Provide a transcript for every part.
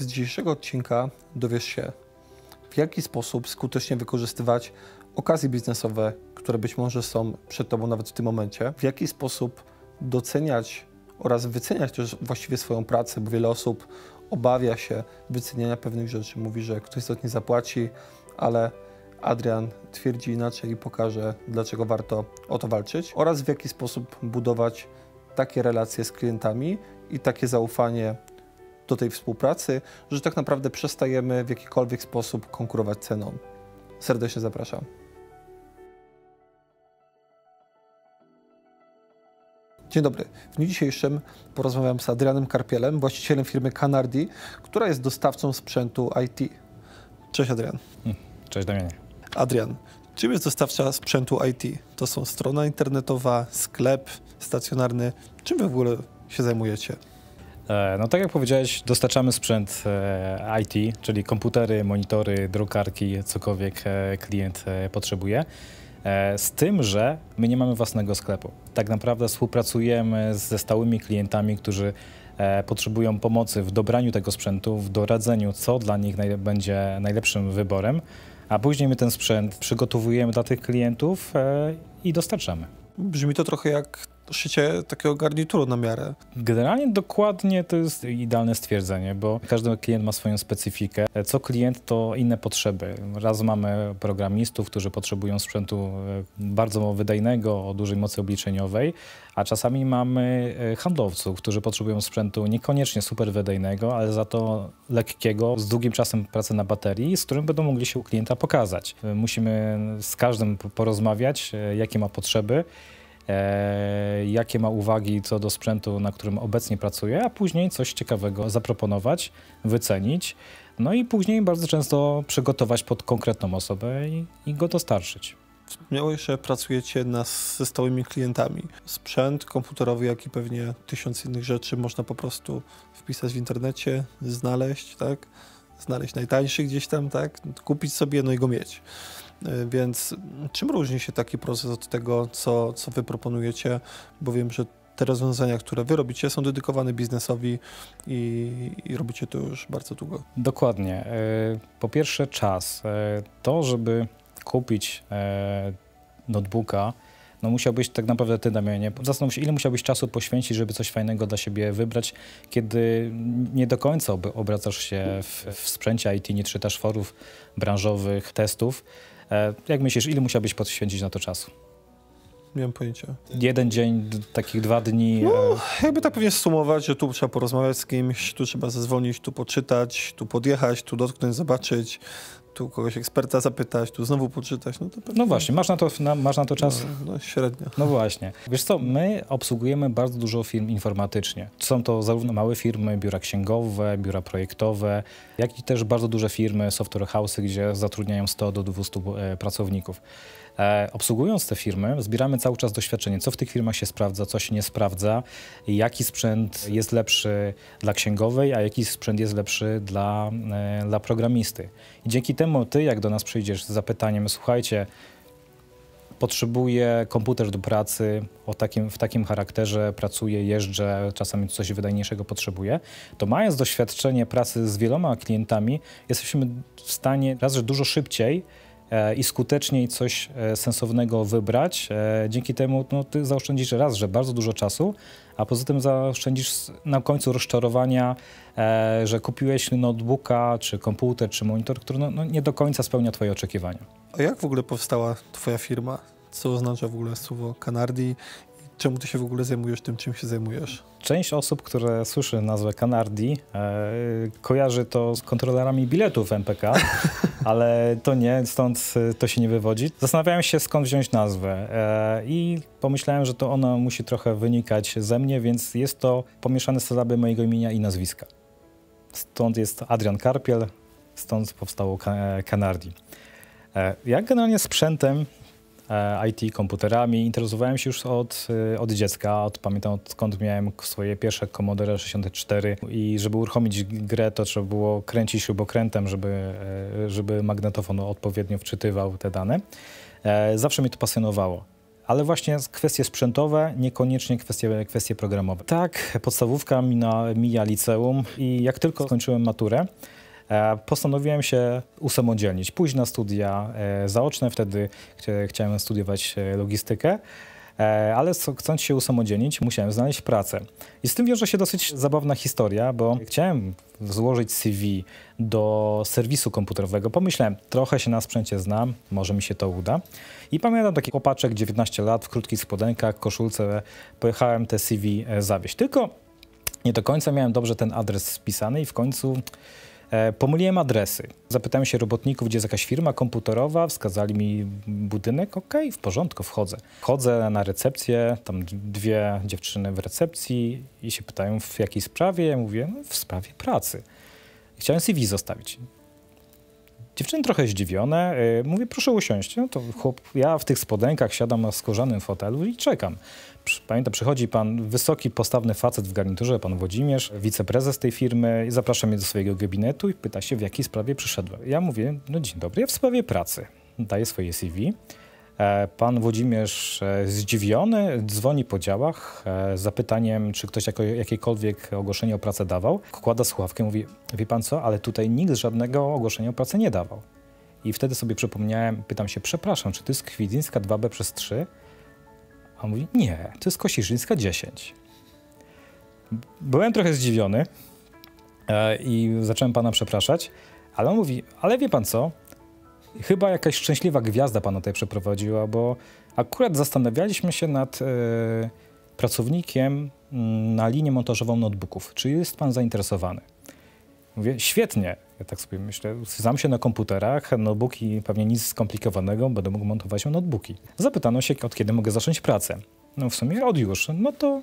Z dzisiejszego odcinka dowiesz się, w jaki sposób skutecznie wykorzystywać okazje biznesowe, które być może są przed Tobą nawet w tym momencie, w jaki sposób doceniać oraz wyceniać też właściwie swoją pracę, bo wiele osób obawia się wyceniania pewnych rzeczy, mówi, że ktoś to nie zapłaci, ale Adrian twierdzi inaczej i pokaże, dlaczego warto o to walczyć, oraz w jaki sposób budować takie relacje z klientami i takie zaufanie do tej współpracy, że tak naprawdę przestajemy w jakikolwiek sposób konkurować ceną. Serdecznie zapraszam. Dzień dobry. W dniu dzisiejszym porozmawiam z Adrianem Karpielem, właścicielem firmy Canardi, która jest dostawcą sprzętu IT. Cześć Adrian. Hm, cześć Damianie. Adrian, czym jest dostawca sprzętu IT? To są strona internetowa, sklep stacjonarny. Czym wy w ogóle się zajmujecie? E, no tak jak powiedziałeś, dostarczamy sprzęt e, IT, czyli komputery, monitory, drukarki, cokolwiek e, klient potrzebuje. Z tym, że my nie mamy własnego sklepu. Tak naprawdę współpracujemy ze stałymi klientami, którzy potrzebują pomocy w dobraniu tego sprzętu, w doradzeniu, co dla nich będzie najlepszym wyborem, a później my ten sprzęt przygotowujemy dla tych klientów i dostarczamy. Brzmi to trochę jak szycie takiego garnituru na miarę. Generalnie dokładnie to jest idealne stwierdzenie, bo każdy klient ma swoją specyfikę. Co klient, to inne potrzeby. Raz mamy programistów, którzy potrzebują sprzętu e, bardzo wydajnego, o dużej mocy obliczeniowej, a czasami mamy e, handlowców, którzy potrzebują sprzętu niekoniecznie super wydajnego, ale za to lekkiego, z długim czasem pracy na baterii, z którym będą mogli się u klienta pokazać. E, musimy z każdym porozmawiać, jakie ma potrzeby. E, jakie ma uwagi co do sprzętu, na którym obecnie pracuje, a później coś ciekawego zaproponować, wycenić, no i później bardzo często przygotować pod konkretną osobę i, i go dostarczyć. Miałeś że pracujecie na, ze stałymi klientami. Sprzęt komputerowy, jak i pewnie tysiąc innych rzeczy można po prostu wpisać w internecie, znaleźć, tak? Znaleźć najtańszy gdzieś tam, tak? Kupić sobie, no i go mieć. Y, więc czym różni się taki proces od tego, co, co wy proponujecie? Bo wiem, że te rozwiązania, które wy robicie, są dedykowane biznesowi i, i, robicie to już bardzo długo. Dokładnie. Y, po pierwsze, czas. Y, to, żeby kupić notebooka, no musiałbyś tak naprawdę ty, Damianie, zastanów się, ile musiałbyś czasu poświęcić, żeby coś fajnego dla siebie wybrać, kiedy nie do końca obracasz się w, w sprzęcie IT, nie czytasz forów branżowych, testów. E, jak myślisz, ile musiałbyś poświęcić na to czasu? Nie mam pojęcia. Jeden dzień, takich dwa dni. E. No, e... jakby tak pewnie sumować, że tu trzeba porozmawiać z kimś, tu trzeba zadzwonić, tu poczytać, tu podjechać, tu dotknąć, zobaczyć, tu kogoś eksperta zapytać, tu znowu poczytać, no to pewnie... No właśnie, masz na to, na, masz na to czas? No, no, średnio. No właśnie. Wiesz co, my obsługujemy bardzo dużo firm informatycznie. Są to zarówno małe firmy, biura księgowe, biura projektowe, jak i też bardzo duże firmy, software house'y, gdzie zatrudniają 100 do 200 e, pracowników. E, obsługując te firmy, zbieramy cały czas doświadczenie, co w tych firmach się sprawdza, co się nie sprawdza, jaki sprzęt jest lepszy dla księgowej, a jaki sprzęt jest lepszy dla, e, dla programisty. I dzięki temu ty, jak do nas przyjdziesz z zapytaniem, słuchajcie, potrzebuję komputer do pracy o takim, w takim charakterze, pracuję, jeżdżę, czasami coś wydajniejszego potrzebuję, to mając doświadczenie pracy z wieloma klientami, jesteśmy w stanie raz, że dużo szybciej E, i skuteczniej coś e, sensownego wybrać. E, dzięki temu no, ty zaoszczędzisz raz, że bardzo dużo czasu, a poza tym zaoszczędzisz na końcu rozczarowania, że kupiłeś notebooka, czy komputer, czy monitor, który no, no, nie do końca spełnia twoje oczekiwania. A jak w ogóle powstała twoja firma? Co oznacza w ogóle słowo Canardi czemu ty się w ogóle zajmujesz tym, czym się zajmujesz? Część osób, które słyszy nazwę Canardi, e, kojarzy to z kontrolerami biletów MPK, ale to nie, stąd y, to się nie wywodzi. Zastanawiałem się, skąd wziąć nazwę e, i pomyślałem, że to ona musi trochę wynikać ze mnie, więc jest to pomieszane sylaby mojego imienia i nazwiska. Stąd jest Adrian Karpiel, stąd powstało Canardi. E, e, Jak generalnie sprzętem E, IT, komputerami. Interesowałem się już od, e, od dziecka, od, pamiętam odkąd miałem swoje pierwsze Commodore 64 i żeby uruchomić grę, to trzeba było kręcić śrubokrętem, żeby, e, żeby magnetofon odpowiednio wczytywał te dane. Zawsze mnie to pasjonowało ale właśnie kwestie sprzętowe, niekoniecznie kwestie, kwestie programowe. Tak, podstawówka mina, mija liceum i jak tylko skończyłem maturę, E, postanowiłem się usamodzielnić, pójść na studia e, zaoczne, wtedy chciałem studiować e, logistykę ale chcąc się usamodzielnić, musiałem znaleźć pracę. I z tym wiąże się dosyć zabawna historia, bo chciałem złożyć CV do serwisu komputerowego. Pomyślałem, trochę się na sprzęcie znam, może mi się to uda. I pamiętam taki chłopaczek, 19 lat, w krótkich spodenkach, koszulce, pojechałem te CV zawieść. Tylko nie do końca miałem dobrze ten adres spisany i w końcu E, pomyliłem adresy. Zapytałem się robotników, gdzie jest jakaś firma komputerowa, wskazali mi budynek, okej, okay, w porządku, wchodzę. Chodzę na recepcję, tam dwie dziewczyny w recepcji i się pytają w jakiej sprawie, ja mówię, no, w sprawie pracy. Chciałem CV zostawić. Dziewczyny trochę zdziwione. Y, mówię, proszę usiąść. No to chłop, ja w tych spodenkach siadam na skórzanym fotelu i czekam. Pamiętam, przychodzi pan wysoki, postawny facet w garniturze, pan Włodzimierz, wiceprezes tej firmy, zaprasza mnie do swojego gabinetu i pyta się, w jakiej sprawie przyszedłem. Ja mówię, no dzień dobry, ja w sprawie pracy. Daję swoje CV. E, pan Włodzimierz e, zdziwiony dzwoni po działach e, z zapytaniem, czy ktoś jako, jakiekolwiek ogłoszenie o pracę dawał. Kłada słuchawkę, mówi, wie pan co, ale tutaj nikt żadnego ogłoszenia o pracę nie dawał. I wtedy sobie przypomniałem, pytam się, przepraszam, czy to jest Kwidzyńska 2B przez 3? A on mówi, nie, to jest Kosirzyńska 10. Byłem trochę zdziwiony i zacząłem pana przepraszać, ale on mówi, ale wie pan co, Chyba jakaś szczęśliwa gwiazda pana tutaj przeprowadziła, bo akurat zastanawialiśmy się nad e, pracownikiem mm, na linię montażową notebooków. Czy jest pan zainteresowany? Mówię, świetnie. Ja tak sobie myślę, znam się na komputerach, notebooki, pewnie nic skomplikowanego, będę mógł montować notebooki. Zapytano się, od kiedy mogę zacząć pracę. No w sumie od już. No to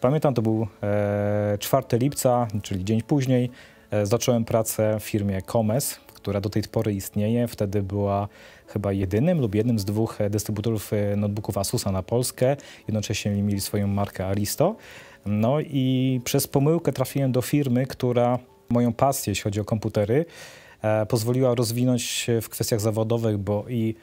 pamiętam, to był e, 4 lipca, czyli dzień później. E, zacząłem pracę w firmie Comes, która do tej pory istnieje. Wtedy była chyba jedynym lub jednym z dwóch e, dystrybutorów e, notebooków Asusa na Polskę. Jednocześnie mieli swoją markę Aristo. No i przez pomyłkę trafiłem do firmy, która moją pasję, jeśli chodzi o komputery, e, pozwoliła rozwinąć w kwestiach zawodowych, bo i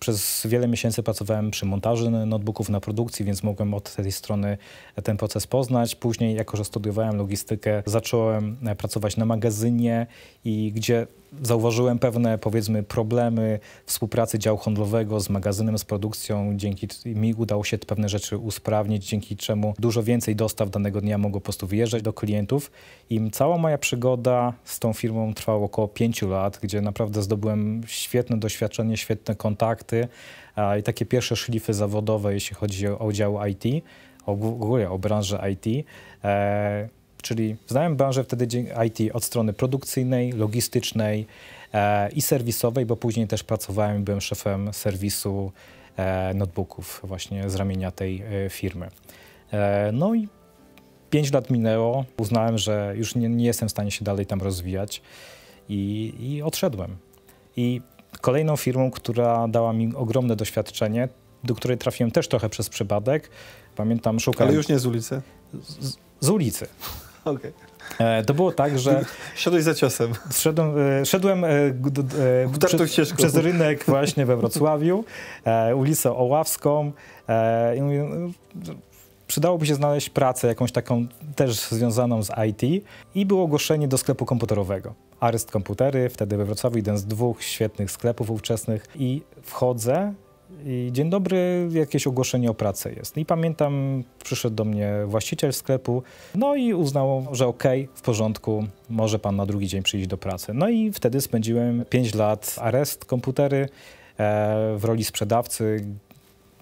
przez wiele miesięcy pracowałem przy montaży notebooków na produkcji, więc mogłem od tej strony ten proces poznać. Później, jako że studiowałem logistykę, zacząłem pracować na magazynie i gdzie zauważyłem pewne, powiedzmy, problemy współpracy działu handlowego z magazynem, z produkcją. Dzięki mi udało się pewne rzeczy usprawnić, dzięki czemu dużo więcej dostaw danego dnia mogło po prostu wyjeżdżać do klientów. I cała moja przygoda z tą firmą trwała około pięciu lat, gdzie naprawdę zdobyłem świetne doświadczenie, świetne kontakty i takie pierwsze szlify zawodowe, jeśli chodzi o dział IT, ogólnie o branżę IT. E, Czyli znałem branżę wtedy IT od strony produkcyjnej, logistycznej e, i serwisowej, bo później też pracowałem i byłem szefem serwisu e, notebooków właśnie z ramienia tej e, firmy. E, no i pięć lat minęło, uznałem, że już nie, nie, jestem w stanie się dalej tam rozwijać i, i odszedłem. I kolejną firmą, która dała mi ogromne doświadczenie, do której trafiłem też trochę przez przypadek. Pamiętam, szukałem... Ale już nie z ulicy? Z, z ulicy. Okay. E, to było tak, że... Szedłeś za ciosem. E, szedłem, szedłem e, przez, przez rynek właśnie we Wrocławiu, ulicę Oławską i mówię, no, przydałoby się znaleźć pracę jakąś taką też związaną z IT i było ogłoszenie do sklepu komputerowego. Aryst Komputery, wtedy we Wrocławiu jeden z dwóch świetnych sklepów ówczesnych i wchodzę i dzień dobry, jakieś ogłoszenie o pracę jest. I pamiętam, przyszedł do mnie właściciel sklepu, no i uznał, że okej, okay, w porządku, może pan na drugi dzień przyjść do pracy. No i wtedy spędziłem 5 lat arest komputery e, w roli sprzedawcy,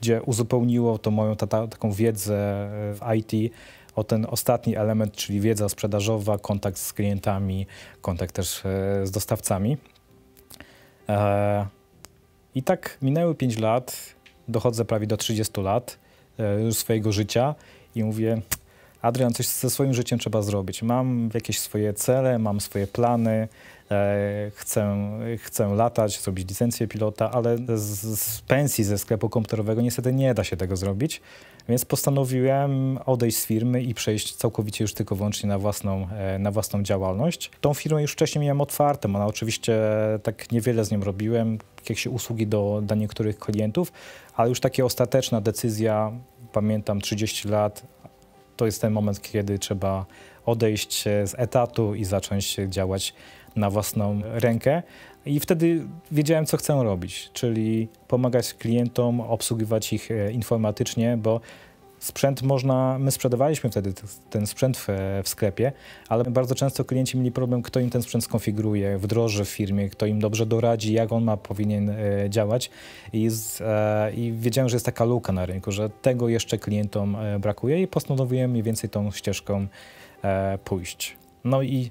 gdzie uzupełniło to moją tata, taką wiedzę e, w IT o ten ostatni element, czyli wiedza sprzedażowa, kontakt z klientami, kontakt też e, z dostawcami. E i tak minęły 5 lat, dochodzę prawie do 30 lat e, już swojego życia i mówię, Adrian, coś ze swoim życiem trzeba zrobić. Mam jakieś swoje cele, mam swoje plany, E, chcę, chcę latać, zrobić licencję pilota, ale z, z pensji ze sklepu komputerowego niestety nie da się tego zrobić. Więc postanowiłem odejść z firmy i przejść całkowicie już tylko wyłącznie na własną, e, na własną działalność. Tą firmę już wcześniej miałem otwartą, ona oczywiście tak niewiele z nią robiłem, jakieś usługi do, dla niektórych klientów, ale już taka ostateczna decyzja, pamiętam 30 lat, to jest ten moment, kiedy trzeba odejść z etatu i zacząć działać na własną rękę. I wtedy wiedziałem, co chcę robić, czyli pomagać klientom, obsługiwać ich e, informatycznie, bo sprzęt można, my sprzedawaliśmy wtedy ten sprzęt w, e, w, sklepie, ale bardzo często klienci mieli problem, kto im ten sprzęt skonfiguruje, wdroży w firmie, kto im dobrze doradzi, jak on ma, powinien e, działać I, z, e, I, wiedziałem, że jest taka luka na rynku, że tego jeszcze klientom e, brakuje i postanowiłem mniej więcej tą ścieżką e, pójść. No i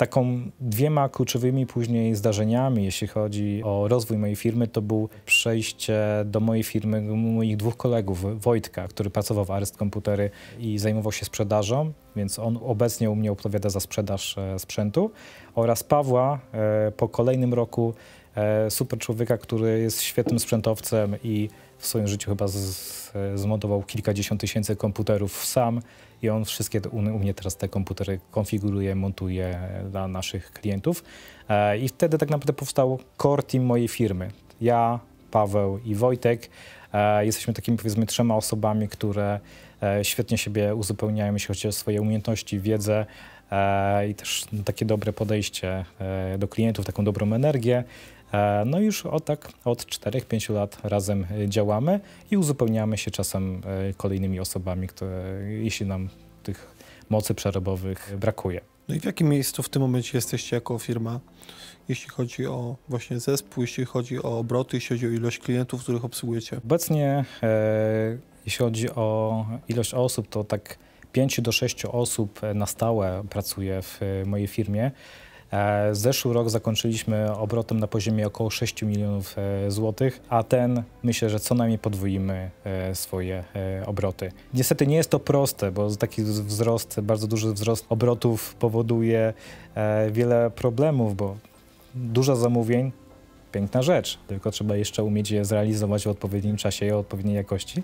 Taką dwiema kluczowymi później zdarzeniami, jeśli chodzi o rozwój mojej firmy, to był przejście do mojej firmy moich dwóch kolegów, Wojtka, który pracował w Arest Komputery i zajmował się sprzedażą, więc on obecnie u mnie odpowiada za sprzedaż e, sprzętu, oraz Pawła e, po kolejnym roku E, super człowieka, który jest świetnym sprzętowcem i w swoim życiu chyba z, zmontował kilkadziesiąt tysięcy komputerów sam i on wszystkie u, u mnie teraz te komputery konfiguruje, montuje e, dla naszych klientów. E, I wtedy tak naprawdę powstał core team mojej firmy. Ja, Paweł i Wojtek. jesteśmy takimi powiedzmy trzema osobami, które świetnie siebie uzupełniają, jeśli chodzi o swoje umiejętności, wiedzę i też takie dobre podejście do klientów, taką dobrą energię. E, no już o tak od 4-5 lat razem e, działamy i uzupełniamy się czasem e, kolejnymi osobami, które, jeśli nam tych mocy przerobowych brakuje. No i w jakim miejscu w tym momencie jesteście jako firma, jeśli chodzi o właśnie zespół, jeśli chodzi o obroty, jeśli chodzi o ilość klientów, których obsługujecie? Obecnie, e, jeśli chodzi o ilość osób, to tak 5 do 6 osób na stałe pracuje w mojej firmie. E, zeszły rok zakończyliśmy obrotem na poziomie około 6 milionów e, złotych, a ten myślę, że co najmniej podwoimy e, swoje obroty. Niestety nie jest to proste, bo taki wzrost, bardzo duży wzrost obrotów powoduje wiele problemów, bo dużo zamówień piękna rzecz, tylko trzeba jeszcze umieć je zrealizować w odpowiednim czasie i o odpowiedniej jakości.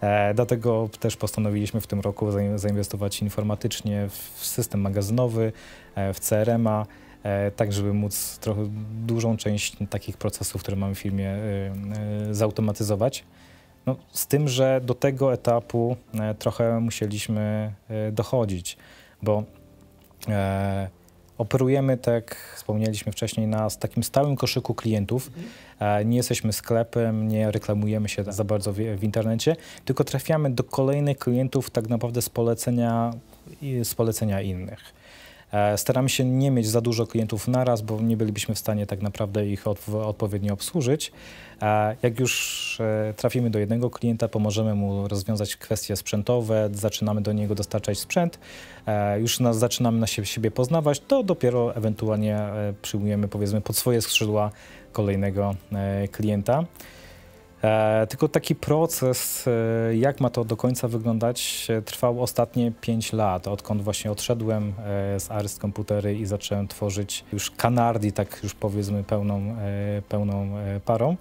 E, Dlatego też postanowiliśmy w tym roku zainwestować informatycznie w system magazynowy, e, w CRM-a, e, tak żeby móc trochę dużą część takich procesów, które mamy w firmie, zautomatyzować. No, z tym, że do tego etapu trochę musieliśmy dochodzić, bo Operujemy, tak wspomnieliśmy wcześniej, na takim stałym koszyku klientów. Mhm. E, nie jesteśmy sklepem, nie reklamujemy się za bardzo w, w internecie, tylko trafiamy do kolejnych klientów tak naprawdę z polecenia, z polecenia innych. E, staramy się nie mieć za dużo klientów naraz, bo nie bylibyśmy w stanie tak naprawdę ich odpowiednio obsłużyć. E, jak już e, trafimy do jednego klienta, pomożemy mu rozwiązać kwestie sprzętowe, zaczynamy do niego dostarczać sprzęt, już nas, zaczynamy na siebie poznawać, to dopiero ewentualnie przyjmujemy powiedzmy pod swoje skrzydła kolejnego klienta. E, tylko taki proces, e, jak ma to do końca wyglądać, e, trwał ostatnie 5 lat, odkąd właśnie odszedłem z Aryst Komputery i zacząłem tworzyć już Kanardi, tak już powiedzmy pełną, pełną parą.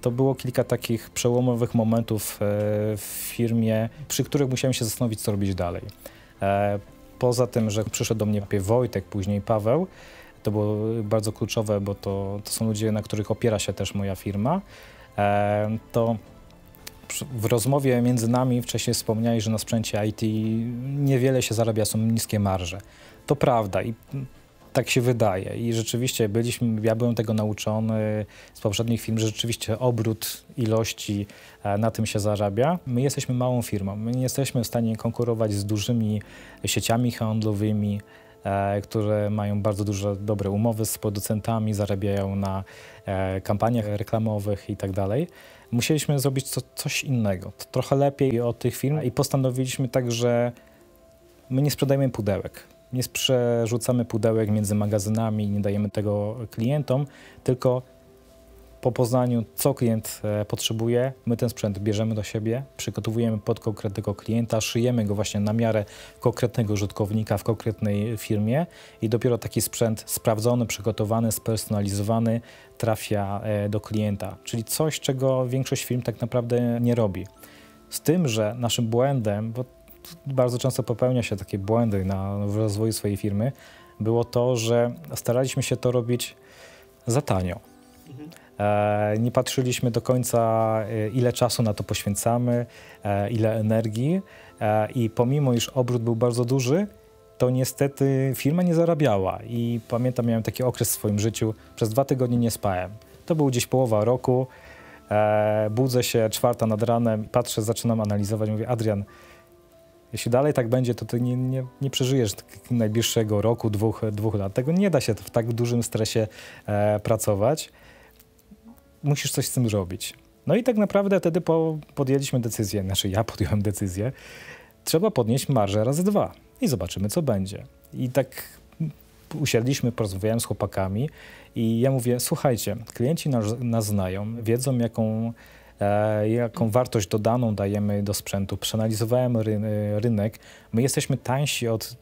To było kilka takich przełomowych momentów w firmie, przy których musiałem się zastanowić, co robić dalej. Poza tym, że przyszedł do mnie Wojtek, później Paweł, to było bardzo kluczowe, bo to, to są ludzie, na których opiera się też moja firma. Ehm, to w rozmowie między nami wcześniej wspomniałeś, że na sprzęcie IT niewiele się zarabia, są niskie marże. To prawda i tak się wydaje. I rzeczywiście byliśmy, ja byłem tego nauczony z poprzednich firm, że rzeczywiście obrót ilości e, na tym się zarabia. My jesteśmy małą firmą. My nie jesteśmy w stanie konkurować z dużymi sieciami handlowymi, E, które mają bardzo duże dobre umowy z producentami, zarabiają na e, kampaniach reklamowych itd. Tak Musieliśmy zrobić coś innego, trochę lepiej od tych firm i postanowiliśmy tak, że my nie sprzedajemy pudełek. Nie przerzucamy pudełek między magazynami, nie dajemy tego klientom, tylko po poznaniu, co klient e, potrzebuje, my ten sprzęt bierzemy do siebie, przygotowujemy pod konkretnego klienta, szyjemy go właśnie na miarę konkretnego użytkownika w konkretnej firmie i dopiero taki sprzęt sprawdzony, przygotowany, spersonalizowany trafia e, do klienta. Czyli coś, czego większość firm tak naprawdę nie robi. Z tym, że naszym błędem, bo bardzo często popełnia się takie błędy na, w rozwoju swojej firmy, było to, że staraliśmy się to robić za tanio. Mhm. E, nie patrzyliśmy do końca, e, ile czasu na to poświęcamy, e, ile energii. I pomimo, iż obrót był bardzo duży, to niestety firma nie zarabiała. I pamiętam, miałem taki okres w swoim życiu, przez dwa tygodnie nie spałem. To był gdzieś połowa roku. Budzę się czwarta nad ranem, patrzę, zaczynam analizować. Mówię, Adrian, jeśli dalej tak będzie, to ty nie, nie, nie przeżyjesz tak najbliższego roku, dwóch, dwóch lat. Tego nie da się w tak dużym stresie pracować musisz coś z tym zrobić. No i tak naprawdę wtedy po, podjęliśmy decyzję, znaczy ja podjąłem decyzję, trzeba podnieść marżę razy dwa i zobaczymy, co będzie. I tak usiedliśmy, porozmawiałem z chłopakami i ja mówię, słuchajcie, klienci nas, nas znają, wiedzą, jaką, e, jaką wartość dodaną dajemy do sprzętu. Przeanalizowałem ry, e, rynek. My jesteśmy tańsi od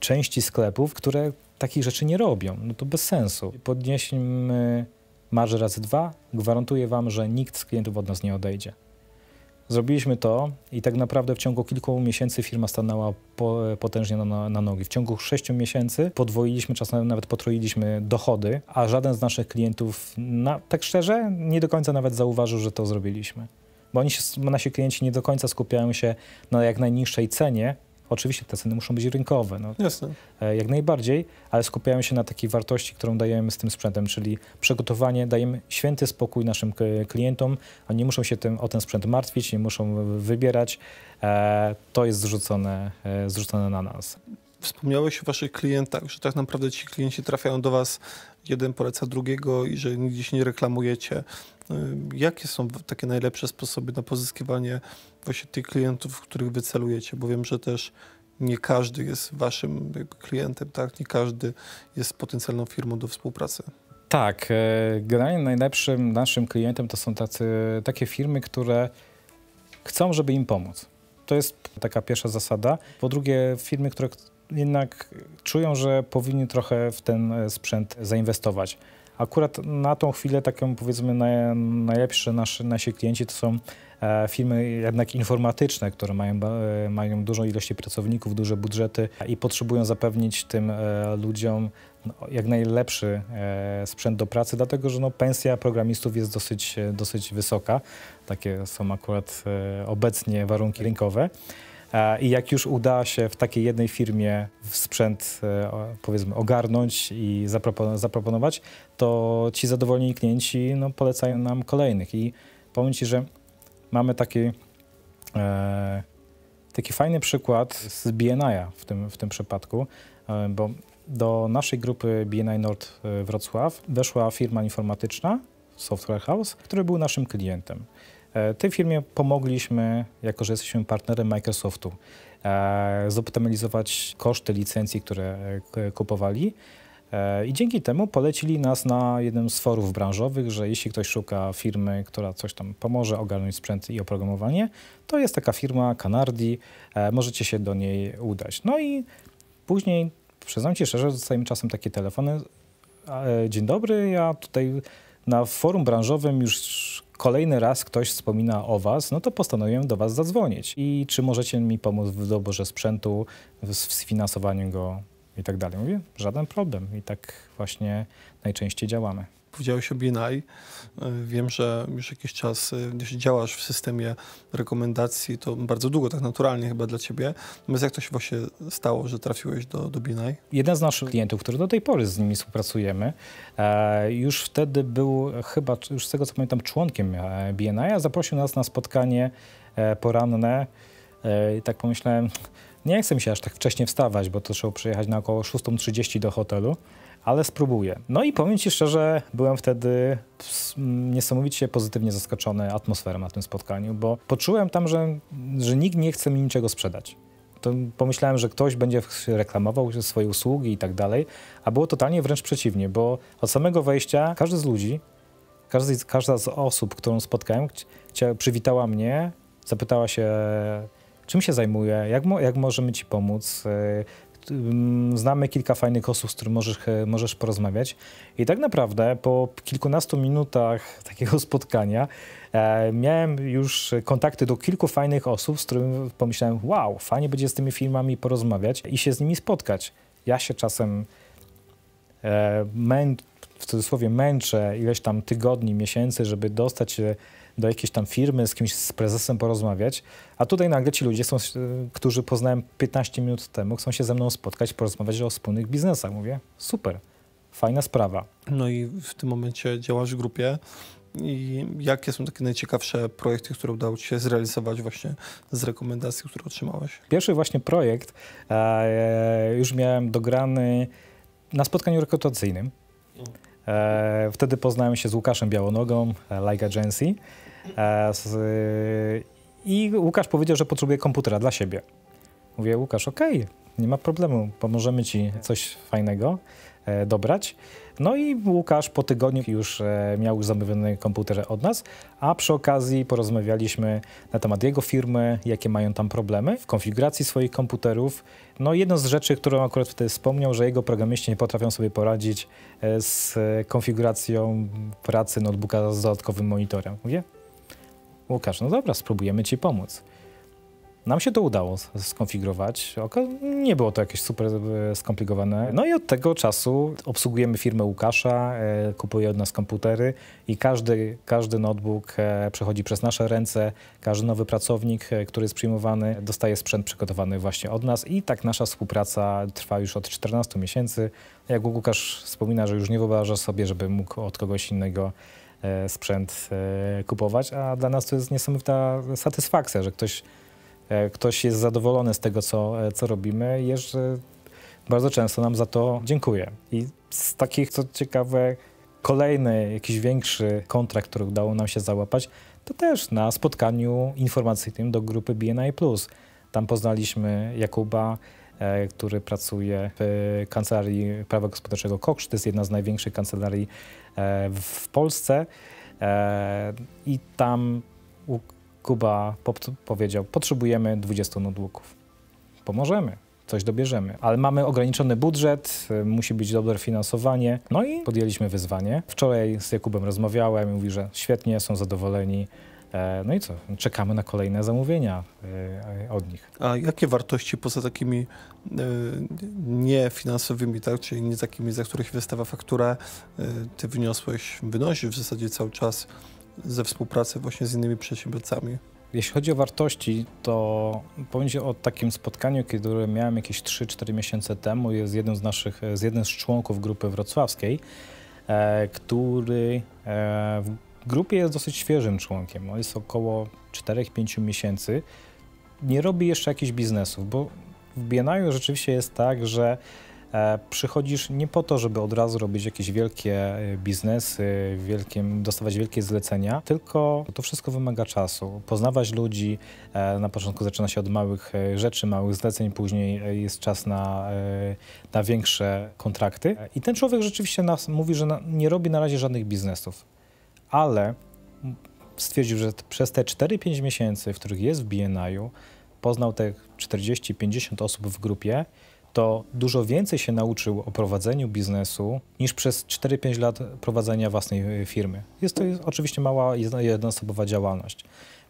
części sklepów, które takich rzeczy nie robią. No to bez sensu. Podnieśmy Marze razy dwa, gwarantuję Wam, że nikt z klientów od nas nie odejdzie. Zrobiliśmy to i tak naprawdę w ciągu kilku miesięcy firma stanęła po, potężnie na, na, nogi. W ciągu sześciu miesięcy podwoiliśmy, czasem nawet potroiliśmy dochody, a żaden z naszych klientów, na, tak szczerze, nie do końca nawet zauważył, że to zrobiliśmy. Bo oni się, nasi klienci nie do końca skupiają się na jak najniższej cenie, Oczywiście te ceny muszą być rynkowe. No, Jasne. E, jak najbardziej, ale skupiamy się na takiej wartości, którą dajemy z tym sprzętem, czyli przygotowanie, dajemy święty spokój naszym klientom. Oni nie muszą się tym, o ten sprzęt martwić, nie muszą wybierać. E, to jest zrzucone, e, zrzucone na nas. Wspomniałeś o waszych klientach, że tak naprawdę ci klienci trafiają do was, jeden poleca drugiego i że nigdzie się nie reklamujecie. Y, jakie są takie najlepsze sposoby na pozyskiwanie właśnie tych klientów, których wycelujecie? Bo wiem, że też nie każdy jest waszym klientem, tak? Nie każdy jest potencjalną firmą do współpracy. Tak, e, generalnie najlepszym naszym klientem to są tacy, takie firmy, które chcą, żeby im pomóc. To jest taka pierwsza zasada. Po drugie, firmy, które jednak czują, że powinni trochę w ten e, sprzęt zainwestować. Akurat na tą chwilę taką powiedzmy naj, najlepsze nasze, nasi klienci to są e, firmy jednak informatyczne, które mają, e, mają dużą ilość pracowników, duże budżety i potrzebują zapewnić tym e, ludziom no, jak najlepszy sprzęt do pracy, dlatego że no, pensja programistów jest dosyć, dosyć wysoka. Takie są akurat obecnie warunki rynkowe. E, I jak już uda się w takiej jednej firmie sprzęt, e, powiedzmy, ogarnąć i zaproponować, to ci zadowoleni klienci no, polecają nam kolejnych. I powiem Ci, że mamy taki, e, taki fajny przykład z bni w tym, w tym przypadku, e, bo do naszej grupy BNI Nord Wrocław weszła firma informatyczna, Software House, który był naszym klientem. E, tej firmie pomogliśmy, jako że jesteśmy partnerem Microsoftu, e, zoptymalizować koszty licencji, które e, kupowali. I dzięki temu polecili nas na jednym z forów branżowych, że jeśli ktoś szuka firmy, która coś tam pomoże ogarnąć sprzęt i oprogramowanie, to jest taka firma Canardi, możecie się do niej udać. No i później, przyznam Ci szczerze, dostajemy czasem takie telefony, dzień dobry, ja tutaj na forum branżowym już kolejny raz ktoś wspomina o Was, no to postanowiłem do Was zadzwonić. I czy możecie mi pomóc w doborze sprzętu, w sfinansowaniu go i tak dalej. Mówię, żaden problem. I tak właśnie najczęściej działamy powiedziałeś o BNI, e, wiem, że już jakiś czas e, działasz w systemie rekomendacji, to bardzo długo, tak naturalnie chyba dla ciebie. Natomiast jak to się właśnie stało, że trafiłeś do, do BNI? Jeden z naszych klientów, który do tej pory z nimi współpracujemy, e, już wtedy był chyba, już z tego co pamiętam, członkiem BNI, a zaprosił nas na spotkanie poranne i tak pomyślałem, nie chcę mi się aż tak wcześnie wstawać, bo to trzeba przyjechać na około 6.30 do hotelu ale spróbuję. No i powiem Ci szczerze, byłem wtedy niesamowicie pozytywnie zaskoczony atmosferą na tym spotkaniu, bo poczułem tam, że, że nikt nie chce mi niczego sprzedać. To pomyślałem, że ktoś będzie reklamował swoje usługi i tak dalej, a było totalnie wręcz przeciwnie, bo od samego wejścia każdy z ludzi, każdy, każda z osób, którą spotkałem, przywitała mnie, zapytała się, czym się zajmuję, jak, mo jak możemy Ci pomóc, e, Mm, znamy kilka fajnych osób, z którymi możesz, e, możesz porozmawiać. I tak naprawdę po kilkunastu minutach takiego spotkania e, miałem już kontakty do kilku fajnych osób, z którymi pomyślałem, wow, fajnie będzie z tymi firmami porozmawiać i się z nimi spotkać. Ja się czasem e, mę, w cudzysłowie męczę ileś tam tygodni, miesięcy, żeby dostać się do jakiejś tam firmy, z kimś, z prezesem porozmawiać, a tutaj nagle ci ludzie, są, którzy poznałem 15 minut temu, chcą się ze mną spotkać, porozmawiać o wspólnych biznesach. Mówię, super, fajna sprawa. No i w tym momencie działasz w grupie, i jakie są takie najciekawsze projekty, które udało Ci się zrealizować właśnie z rekomendacji, które otrzymałeś? Pierwszy właśnie projekt e, już miałem dograny na spotkaniu rekrutacyjnym. E, wtedy poznałem się z Łukaszem Białonogą, e, Like Agency. E, I Łukasz powiedział, że potrzebuje komputera dla siebie. Mówię, Łukasz, okej, okay, nie ma problemu, pomożemy ci coś fajnego e, dobrać. No i Łukasz po tygodniu już e, miał zamówiony komputer od nas, a przy okazji porozmawialiśmy na temat jego firmy, jakie mają tam problemy w konfiguracji swoich komputerów. No jedną z rzeczy, którą akurat wtedy wspomniał, że jego programiści nie potrafią sobie poradzić z konfiguracją pracy notebooka z dodatkowym monitorem. Mówię, Łukasz, no dobra, spróbujemy ci pomóc. Nam się to udało skonfigurować. Nie było to jakieś super e, skomplikowane. No i od tego czasu obsługujemy firmę Łukasza, e, kupuje od nas komputery i każdy, każdy notebook e, przechodzi przez nasze ręce. Każdy nowy pracownik, który jest przyjmowany, dostaje sprzęt przygotowany właśnie od nas i tak nasza współpraca trwa już od 14 miesięcy. Jak Łukasz wspomina, że już nie wyobraża sobie, żeby mógł od kogoś innego E, sprzęt e, kupować, a dla nas to jest niesamowita satysfakcja, że ktoś, e, ktoś jest zadowolony z tego, co, co robimy i że bardzo często nam za to dziękuję. I z takich, co ciekawe, kolejny jakiś większy kontrakt, który udało nam się załapać, to też na spotkaniu informacyjnym do grupy BNI+. Tam poznaliśmy Jakuba E, który pracuje w Kancelarii Prawa Gospodarczego Koksz. To jest jedna z największych kancelarii e, w Polsce. E, I tam Kuba powiedział, potrzebujemy 20 notebooków. Pomożemy coś dobierzemy. Ale mamy ograniczony budżet, musi być dobre finansowanie. No i podjęliśmy wyzwanie. Wczoraj z Jakubem rozmawiałem i mówi, że świetnie, są zadowoleni. E, no i co? Czekamy na kolejne zamówienia e, od nich. A jakie wartości poza takimi e, niefinansowymi, tak, czyli nie takimi, za których wystawia fakturę, ty wyniosłeś, wynosisz w zasadzie cały czas ze współpracy właśnie z innymi przedsiębiorcami? Jeśli chodzi o wartości, to powiem Ci o takim spotkaniu, które miałem jakieś 3-4 miesiące temu z jednym z naszych, z jednym z członków grupy wrocławskiej, który grupie jest dosyć świeżym członkiem. On no, jest około 4-5 miesięcy. Nie robi jeszcze jakichś biznesów, bo w Biennaju rzeczywiście jest tak, że e, przychodzisz nie po to, żeby od razu robić jakieś wielkie e, biznesy, wielkie, dostawać wielkie zlecenia, tylko to wszystko wymaga czasu. Poznawać ludzi, e, na początku zaczyna się od małych rzeczy, małych zleceń, później jest czas na, na większe kontrakty. I ten człowiek rzeczywiście nas mówi, że nie robi na razie żadnych biznesów ale stwierdził, że przez te 4-5 miesięcy, w których jest w bni poznał te 40-50 osób w grupie, to dużo więcej się nauczył o prowadzeniu biznesu niż przez 4-5 lat prowadzenia własnej e, firmy. Jest to oczywiście mała jednoosobowa działalność.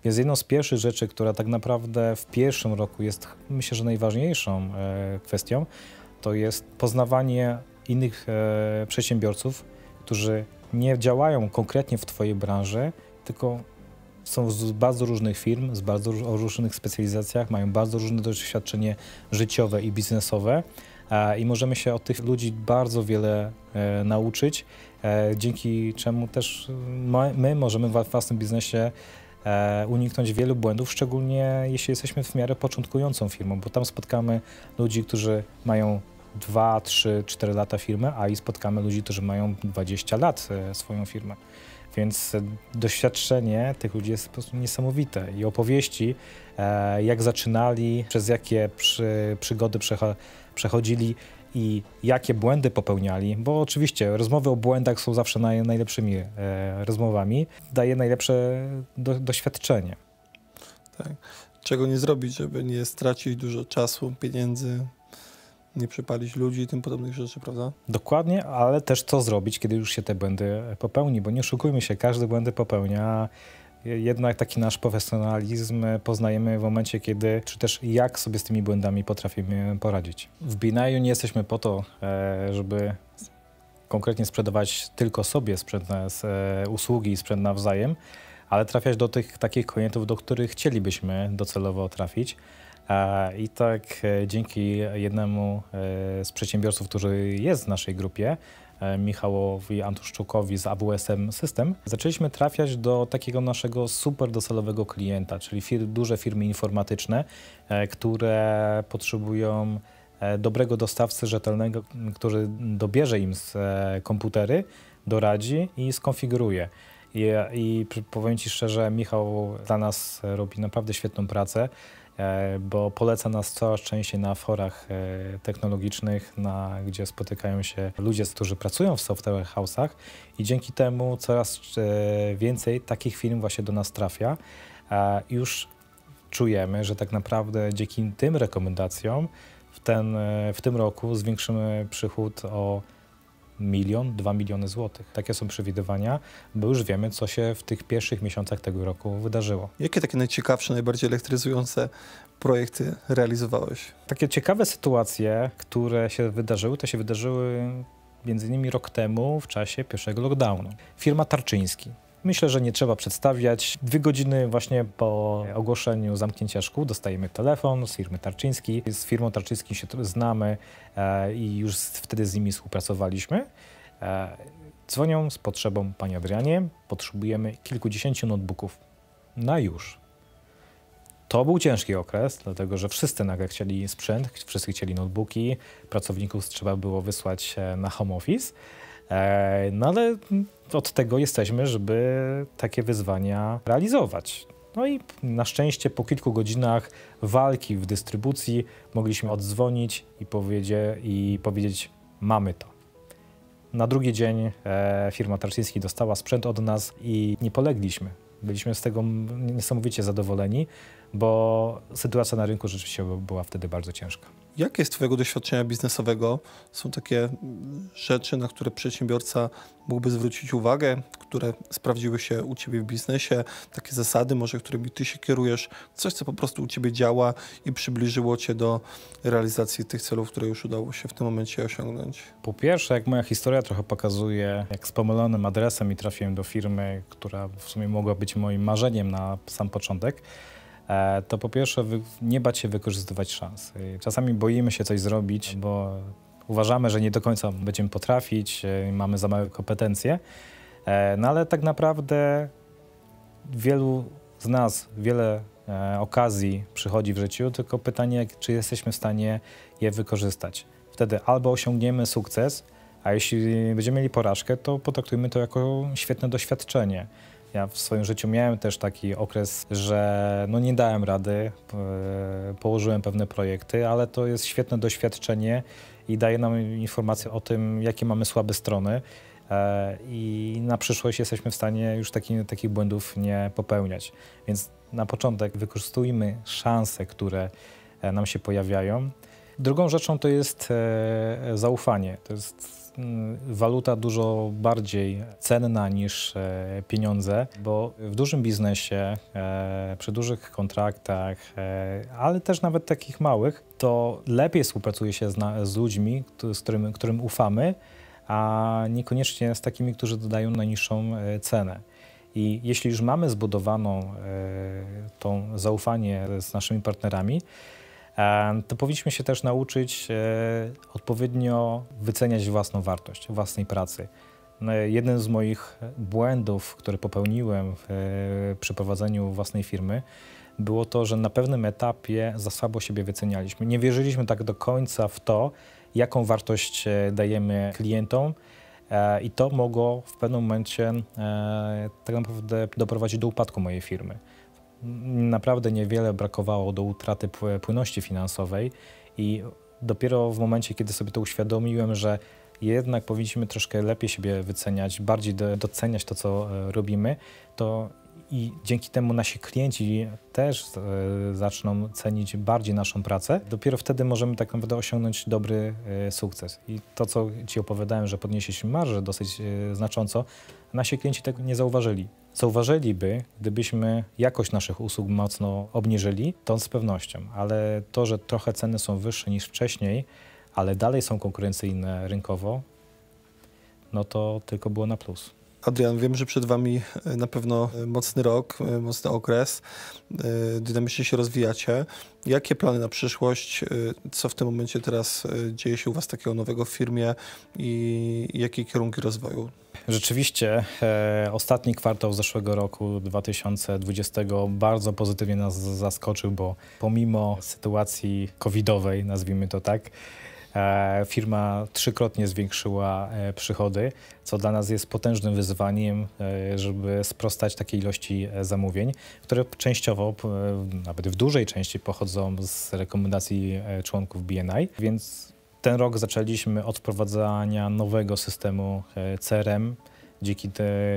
Więc jedną z pierwszych rzeczy, która tak naprawdę w pierwszym roku jest myślę, że najważniejszą e, kwestią, to jest poznawanie innych e, przedsiębiorców, którzy nie działają konkretnie w Twojej branży, tylko są z bardzo różnych firm, z bardzo różnych specjalizacjach, mają bardzo różne doświadczenie życiowe i biznesowe i możemy się od tych ludzi bardzo wiele e, nauczyć, e, dzięki czemu też my możemy w własnym biznesie e, uniknąć wielu błędów, szczególnie jeśli jesteśmy w miarę początkującą firmą, bo tam spotkamy ludzi, którzy mają 2, 3, 4 lata firmę, a i spotkamy ludzi, którzy mają 20 lat e, swoją firmę. Więc e, doświadczenie tych ludzi jest po prostu niesamowite i opowieści, e, jak zaczynali, przez jakie przy, przygody przechodzili i jakie błędy popełniali, bo oczywiście rozmowy o błędach są zawsze naj, najlepszymi rozmowami, daje najlepsze do, doświadczenie. Tak. Czego nie zrobić, żeby nie stracić dużo czasu, pieniędzy, nie przypalić ludzi i tym podobnych rzeczy, prawda? Dokładnie, ale też co zrobić, kiedy już się te błędy popełni, bo nie oszukujmy się, każdy błędy popełnia. Jednak taki nasz profesjonalizm poznajemy w momencie, kiedy, czy też jak sobie z tymi błędami potrafimy poradzić. W Binaju nie jesteśmy po to, e, żeby konkretnie sprzedawać tylko sobie sprzęt e, usługi i sprzęt nawzajem, ale trafiać do tych takich klientów, do których chcielibyśmy docelowo trafić i tak e, dzięki jednemu e, z przedsiębiorców, który jest w naszej grupie, e, Michałowi Antuszczukowi z AWSM System, zaczęliśmy trafiać do takiego naszego super docelowego klienta, czyli fir duże firmy informatyczne, które potrzebują dobrego dostawcy rzetelnego, który dobierze im komputery, doradzi i skonfiguruje. I, I powiem Ci szczerze, Michał dla nas robi naprawdę świetną pracę. E, bo poleca nas coraz częściej na forach e, technologicznych, na, gdzie spotykają się ludzie, którzy pracują w software house'ach i dzięki temu coraz e, więcej takich firm właśnie do nas trafia. Już czujemy, że tak naprawdę dzięki tym rekomendacjom w, ten, w tym roku zwiększymy przychód o milion, dwa miliony złotych. Takie są przewidywania, bo już wiemy, co się w tych pierwszych miesiącach tego roku wydarzyło. Jakie takie najciekawsze, najbardziej elektryzujące projekty realizowałeś? Takie ciekawe sytuacje, które się wydarzyły, to się wydarzyły między innymi rok temu w czasie pierwszego lockdownu. Firma Tarczyński Myślę, że nie trzeba przedstawiać. Dwie godziny właśnie po ogłoszeniu zamknięcia szkół dostajemy telefon z firmy Tarczyński. Z firmą Tarczyński się znamy e, i już wtedy z nimi współpracowaliśmy. E, dzwonią z potrzebą, panie Adrianie, potrzebujemy kilkudziesięciu notebooków na już. To był ciężki okres, dlatego że wszyscy nagle chcieli sprzęt, wszyscy chcieli notebooki, pracowników trzeba było wysłać e, na home office. E, no ale od tego jesteśmy, żeby takie wyzwania realizować. No i na szczęście po kilku godzinach walki w dystrybucji mogliśmy oddzwonić i, powiedzie, i powiedzieć mamy to. Na drugi dzień e, firma Tarczyński dostała sprzęt od nas i nie polegliśmy. Byliśmy z tego niesamowicie zadowoleni, bo sytuacja na rynku rzeczywiście była wtedy bardzo ciężka. Jakie z Twojego doświadczenia biznesowego są takie rzeczy, na które przedsiębiorca mógłby zwrócić uwagę, które sprawdziły się u Ciebie w biznesie, takie zasady może, którymi Ty się kierujesz, coś, co po prostu u Ciebie działa i przybliżyło Cię do realizacji tych celów, które już udało się w tym momencie osiągnąć? Po pierwsze, jak moja historia trochę pokazuje, jak z pomylonym adresem i trafiłem do firmy, która w sumie mogła być moim marzeniem na sam początek, E, to po pierwsze nie bać się wykorzystywać szans. E, czasami boimy się coś zrobić, bo uważamy, że nie do końca będziemy potrafić, e, mamy za małe kompetencje, no ale tak naprawdę wielu z nas, wiele okazji przychodzi w życiu, tylko pytanie, czy jesteśmy w stanie je wykorzystać. Wtedy albo osiągniemy sukces, a jeśli będziemy mieli porażkę, to potraktujmy to jako świetne doświadczenie. Ja w swoim życiu miałem też taki okres, że no nie dałem rady, e, położyłem pewne projekty, ale to jest świetne doświadczenie i daje nam informację o tym, jakie mamy słabe strony e, i na przyszłość jesteśmy w stanie już taki, takich błędów nie popełniać. Więc na początek wykorzystujmy szanse, które e, nam się pojawiają. Drugą rzeczą to jest zaufanie. To jest Mm, waluta dużo bardziej cenna niż e, pieniądze, bo w dużym biznesie, e, przy dużych kontraktach, e, ale też nawet takich małych, to lepiej współpracuje się z, ludźmi, z którym, którym ufamy, a niekoniecznie z takimi, którzy dodają najniższą cenę. I jeśli już mamy zbudowaną tą zaufanie z naszymi partnerami, to powinniśmy się też nauczyć e, odpowiednio wyceniać własną wartość, własnej pracy. No, jeden z moich błędów, który popełniłem e, przy prowadzeniu własnej firmy, było to, że na pewnym etapie za słabo siebie wycenialiśmy. Nie wierzyliśmy tak do końca w to, jaką wartość e, dajemy klientom, i to mogło w pewnym momencie tak naprawdę doprowadzić do upadku mojej firmy naprawdę niewiele brakowało do utraty płynności finansowej i dopiero w momencie, kiedy sobie to uświadomiłem, że jednak powinniśmy troszkę lepiej siebie wyceniać, bardziej doceniać to, co e, robimy, to i dzięki temu nasi klienci też e, zaczną cenić bardziej naszą pracę. Dopiero wtedy możemy tak naprawdę osiągnąć dobry e, sukces. I to, co Ci opowiadałem, że podnieśliśmy marżę dosyć znacząco, nasi klienci tego nie zauważyli zauważyliby, gdybyśmy jakość naszych usług mocno obniżyli, to z pewnością, ale to, że trochę ceny są wyższe niż wcześniej, ale dalej są konkurencyjne rynkowo, no to tylko było na plus. Adrian, wiem, że przed Wami e, na pewno e, mocny rok, e, mocny okres. Dynamicznie się rozwijacie. Jakie plany na przyszłość? Co w tym momencie teraz dzieje się u Was takiego nowego w firmie i jakie kierunki rozwoju? Rzeczywiście e, ostatni kwartał zeszłego roku 2020 bardzo pozytywnie nas zaskoczył, bo pomimo sytuacji covidowej, nazwijmy to tak, E, firma trzykrotnie zwiększyła e, przychody, co dla nas jest potężnym wyzwaniem, e, żeby sprostać takiej ilości zamówień, które częściowo, nawet w dużej części pochodzą z rekomendacji członków BNI, więc ten rok zaczęliśmy od wprowadzania nowego systemu CRM, dzięki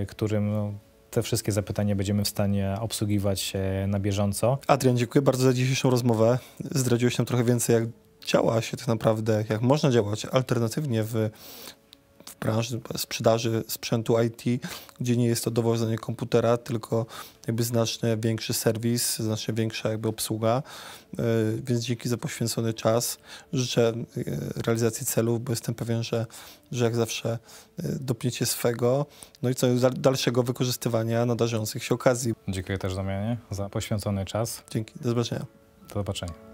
którym no, te wszystkie zapytania będziemy w stanie obsługiwać na bieżąco. Adrian, dziękuję bardzo za dzisiejszą rozmowę. Zdradziłeś nam trochę więcej, jak działa się tak naprawdę, jak można działać alternatywnie w, w branży sprzedaży sprzętu IT, gdzie nie jest to dowożenie komputera, tylko jakby znacznie większy serwis, znacznie większa jakby obsługa. E, więc dzięki za poświęcony czas. Życzę e, realizacji celów, bo jestem pewien, że, że jak zawsze e, dopniecie swego, no i co dalszego wykorzystywania nadarzających się okazji. Dziękuję też Damianie za poświęcony czas. Dzięki, do zobaczenia. Do zobaczenia.